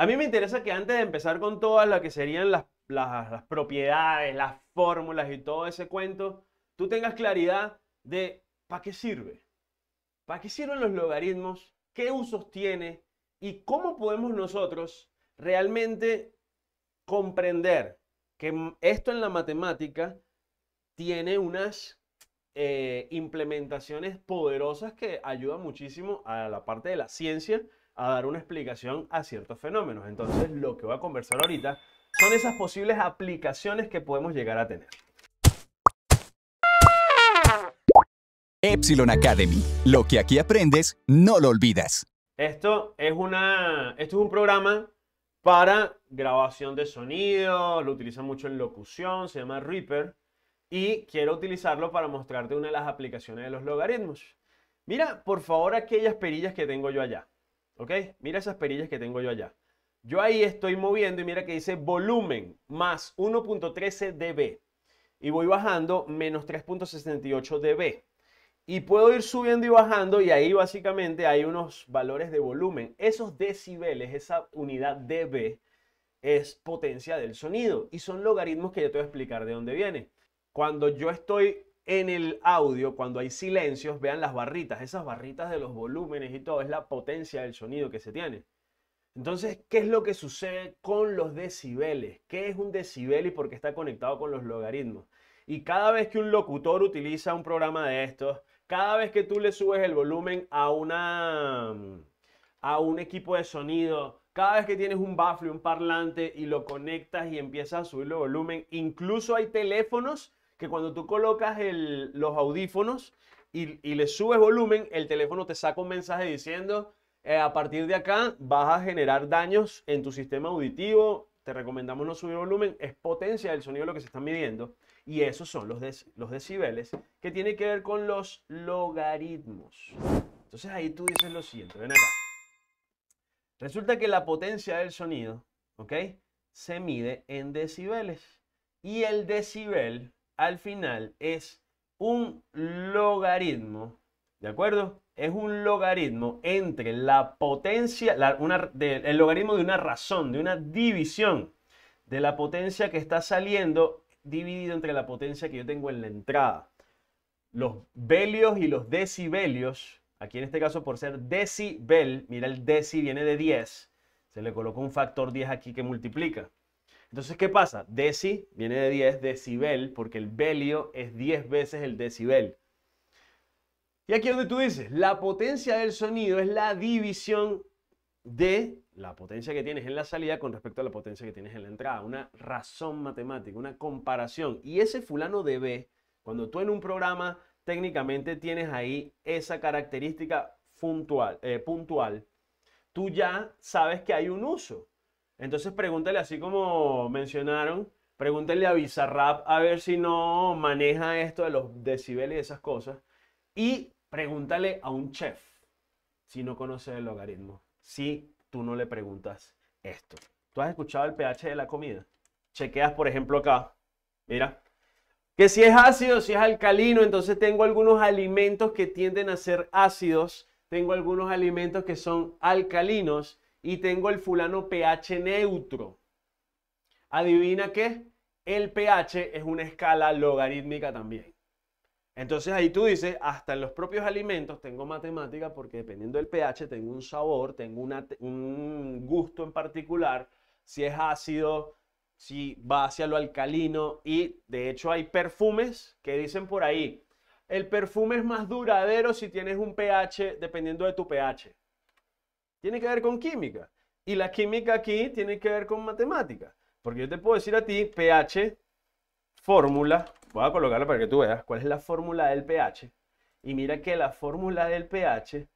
A mí me interesa que antes de empezar con todas las que serían las, propiedades, las fórmulas y todo ese cuento, tú tengas claridad de para qué sirve. ¿Para qué sirven los logaritmos? ¿Qué usos tiene? ¿Y cómo podemos nosotros realmente comprender que esto en la matemática tiene unas eh, implementaciones poderosas que ayudan muchísimo a la parte de la ciencia a dar una explicación a ciertos fenómenos. Entonces, lo que voy a conversar ahorita son esas posibles aplicaciones que podemos llegar a tener. Epsilon Academy. Lo que aquí aprendes, no lo olvidas. Esto es, una, esto es un programa para grabación de sonido, lo utilizan mucho en locución, se llama Reaper, y quiero utilizarlo para mostrarte una de las aplicaciones de los logaritmos. Mira, por favor, aquellas perillas que tengo yo allá. ¿Ok? Mira esas perillas que tengo yo allá. Yo ahí estoy moviendo y mira que dice volumen más 1.13 dB. Y voy bajando menos 3.68 dB. Y puedo ir subiendo y bajando y ahí básicamente hay unos valores de volumen. Esos decibeles, esa unidad dB, es potencia del sonido. Y son logaritmos que ya te voy a explicar de dónde viene. Cuando yo estoy en el audio, cuando hay silencios, vean las barritas, esas barritas de los volúmenes y todo, es la potencia del sonido que se tiene. Entonces, ¿qué es lo que sucede con los decibeles? ¿Qué es un decibel y por qué está conectado con los logaritmos? Y cada vez que un locutor utiliza un programa de estos, cada vez que tú le subes el volumen a, una, a un equipo de sonido, cada vez que tienes un baffle, un parlante y lo conectas y empiezas a subir el volumen, incluso hay teléfonos que cuando tú colocas los audífonos y, le subes volumen, el teléfono te saca un mensaje diciendo, eh, a partir de acá vas a generar daños en tu sistema auditivo, te recomendamos no subir volumen, es potencia del sonido lo que se está midiendo. Y esos son los, decibeles que tienen que ver con los logaritmos. Entonces ahí tú dices lo siguiente, ven acá. Resulta que la potencia del sonido, ¿ok? Se mide en decibeles. Y el decibel al final es un logaritmo, ¿de acuerdo? Es un logaritmo entre la potencia, el logaritmo de una razón, de una división de la potencia que está saliendo dividido entre la potencia que yo tengo en la entrada. Los belios y los decibelios, aquí en este caso por ser decibel, mira el deci viene de 10, se le coloca un factor 10 aquí que multiplica. Entonces, ¿qué pasa? Deci viene de 10, decibel, porque el belio es 10 veces el decibel. Y aquí donde tú dices, la potencia del sonido es la división de la potencia que tienes en la salida con respecto a la potencia que tienes en la entrada. Una razón matemática, una comparación. Y ese fulano de B, cuando tú en un programa técnicamente tienes ahí esa característica puntual, eh, puntual tú ya sabes que hay un uso. Entonces pregúntale, así como mencionaron, pregúntale a Bizarrap a ver si no maneja esto de los decibeles y esas cosas. Y pregúntale a un chef si no conoce el logaritmo, si tú no le preguntas esto. ¿Tú has escuchado el pH de la comida? Chequeas, por ejemplo, acá. Mira, que si es ácido, si es alcalino, entonces tengo algunos alimentos que tienden a ser ácidos, tengo algunos alimentos que son alcalinos y tengo el fulano pH neutro. Adivina qué, el pH es una escala logarítmica también. Entonces ahí tú dices, hasta en los propios alimentos tengo matemática porque dependiendo del pH tengo un sabor, tengo un gusto en particular, si es ácido, si va hacia lo alcalino y de hecho hay perfumes que dicen por ahí, el perfume es más duradero si tienes un pH dependiendo de tu pH tiene que ver con química. Y la química aquí tiene que ver con matemática. Porque yo te puedo decir a ti pH, fórmula, voy a colocarla para que tú veas cuál es la fórmula del pH. Y mira que la fórmula del pH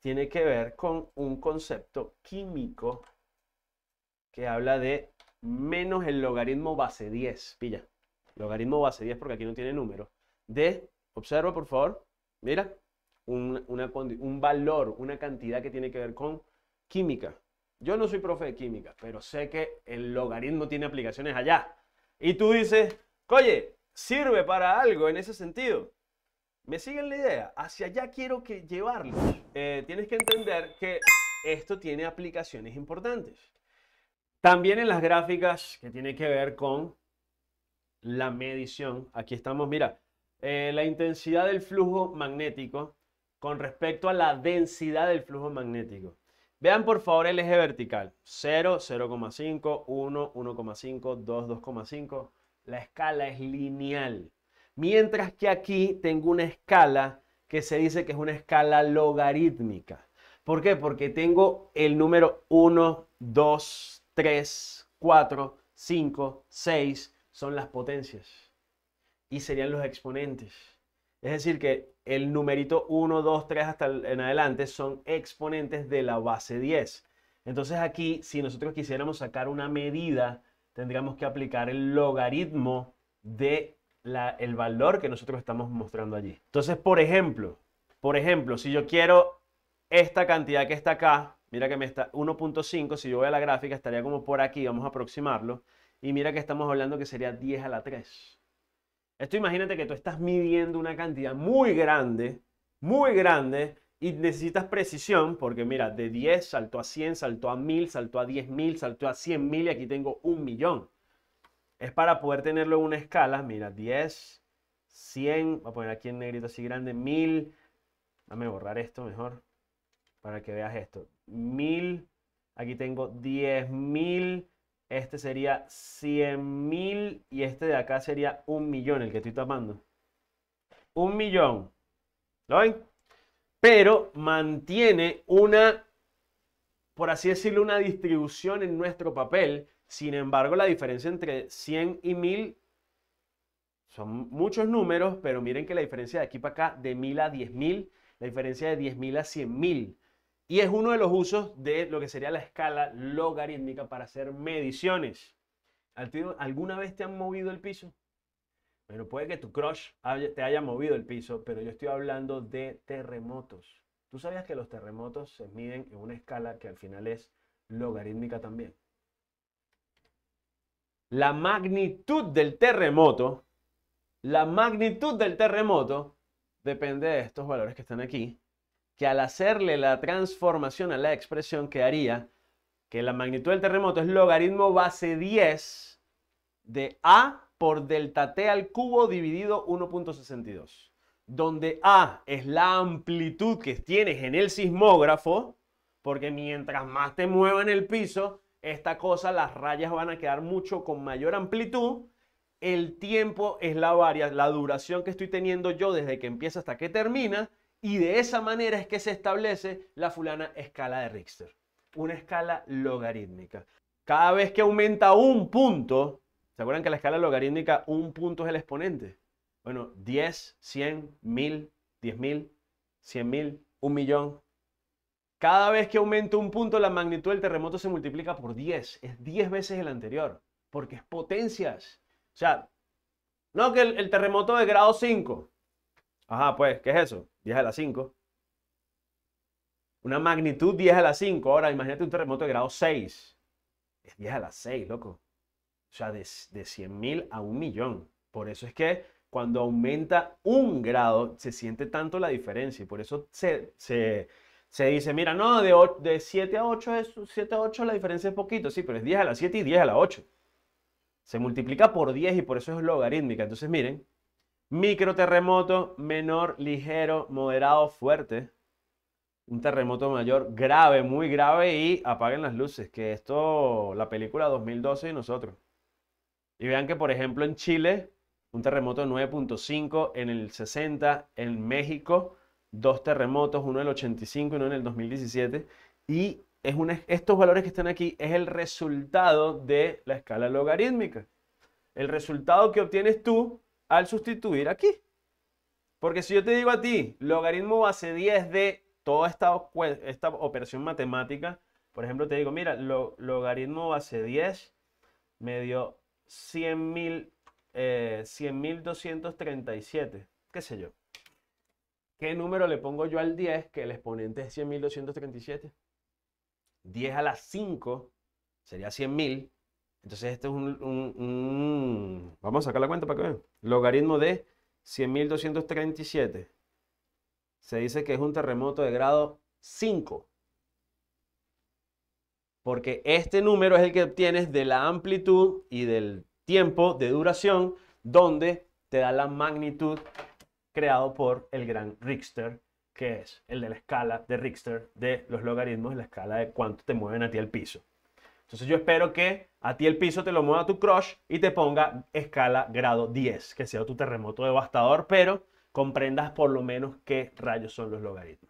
tiene que ver con un concepto químico que habla de menos el logaritmo base 10. Pilla, logaritmo base 10 porque aquí no tiene número. De, observa por favor, mira, un, valor, una cantidad que tiene que ver con química. Yo no soy profe de química, pero sé que el logaritmo tiene aplicaciones allá. Y tú dices, oye, sirve para algo en ese sentido. ¿Me siguen la idea? Hacia allá quiero que llevarlo. Eh, tienes que entender que esto tiene aplicaciones importantes. También en las gráficas que tiene que ver con la medición. Aquí estamos, mira, eh, la intensidad del flujo magnético con respecto a la densidad del flujo magnético. Vean por favor el eje vertical, 0, 0,5, 1, 1,5, 2, 2,5. La escala es lineal. Mientras que aquí tengo una escala que se dice que es una escala logarítmica. ¿Por qué? Porque tengo el número 1, 2, 3, 4, 5, 6, son las potencias. Y serían los exponentes. Es decir, que el numerito 1, 2, 3 hasta en adelante son exponentes de la base 10. Entonces aquí, si nosotros quisiéramos sacar una medida, tendríamos que aplicar el logaritmo de el valor que nosotros estamos mostrando allí. Entonces, por ejemplo, por ejemplo, si yo quiero esta cantidad que está acá, mira que me está 1.5, si yo voy a la gráfica estaría como por aquí, vamos a aproximarlo, y mira que estamos hablando que sería 10 a la 3. Esto imagínate que tú estás midiendo una cantidad muy grande, muy grande, y necesitas precisión, porque mira, de 10 saltó a 100, saltó a 1000, saltó a 10.000, saltó a 100.000 y aquí tengo un millón. Es para poder tenerlo en una escala, mira, 10, 100, voy a poner aquí en negrito así grande, 1000, dame borrar esto mejor, para que veas esto, 1000, aquí tengo 10.000, este sería 100.000 y este de acá sería un millón, el que estoy tapando. Un millón. ¿Lo ven? Pero mantiene una, por así decirlo, una distribución en nuestro papel. Sin embargo, la diferencia entre 100 y 1000 son muchos números, pero miren que la diferencia de aquí para acá, de 1000 a 10000, la diferencia de 10000 a 100000, y es uno de los usos de lo que sería la escala logarítmica para hacer mediciones. ¿Alguna vez te han movido el piso? Bueno, puede que tu crush te haya movido el piso, pero yo estoy hablando de terremotos. ¿Tú sabías que los terremotos se miden en una escala que al final es logarítmica también? La magnitud del terremoto, la magnitud del terremoto depende de estos valores que están aquí, que al hacerle la transformación a la expresión quedaría que la magnitud del terremoto es logaritmo base 10 de A por delta T al cubo dividido 1.62, donde A es la amplitud que tienes en el sismógrafo, porque mientras más te en el piso, esta cosa, las rayas van a quedar mucho con mayor amplitud. El tiempo es la varia, la duración que estoy teniendo yo desde que empieza hasta que termina. Y de esa manera es que se establece la fulana escala de Richter, una escala logarítmica. Cada vez que aumenta un punto, ¿se acuerdan que la escala logarítmica un punto es el exponente? Bueno, 10, 100, 1000, 10.000, 100.000, 1 millón. Cada vez que aumenta un punto, la magnitud del terremoto se multiplica por 10. Es 10 veces el anterior, porque es potencias. O sea, no que el, el terremoto de grado 5 Ajá, pues, ¿qué es eso? 10 a la 5. Una magnitud 10 a la 5. Ahora, imagínate un terremoto de grado 6. Es 10 a la 6, loco. O sea, de, de 100 mil a un millón. Por eso es que cuando aumenta un grado se siente tanto la diferencia. Y por eso se, dice, mira, no, de, de 7 a 8 es 7 a 8 la diferencia es poquito. Sí, pero es 10 a la 7 y 10 a la 8. Se multiplica por 10 y por eso es logarítmica. Entonces, miren, Microterremoto menor, ligero, moderado, fuerte. Un terremoto mayor, grave, muy grave y apaguen las luces, que esto, la película 2012 y nosotros. Y vean que, por ejemplo, en Chile, un terremoto 9.5, en el 60, en México, dos terremotos, uno en el 85 y uno en el 2017. Y es estos valores que están aquí es el resultado de la escala logarítmica. El resultado que obtienes tú al sustituir aquí. Porque si yo te digo a ti, logaritmo base 10 de toda esta, esta operación matemática, por ejemplo, te digo, mira, logaritmo base 10 me dio 100.237, eh, qué sé yo. ¿Qué número le pongo yo al 10 que el exponente es 100.237? 10 a la 5 sería 100.000. Entonces, este es un, Vamos a sacar la cuenta para que vean. Logaritmo de 100.237. Se dice que es un terremoto de grado 5. Porque este número es el que obtienes de la amplitud y del tiempo de duración donde te da la magnitud creado por el gran Richter, que es el de la escala de Richter de los logaritmos, la escala de cuánto te mueven a ti al piso. Entonces yo espero que a ti el piso te lo mueva tu crush y te ponga escala grado 10, que sea tu terremoto devastador, pero comprendas por lo menos qué rayos son los logaritmos.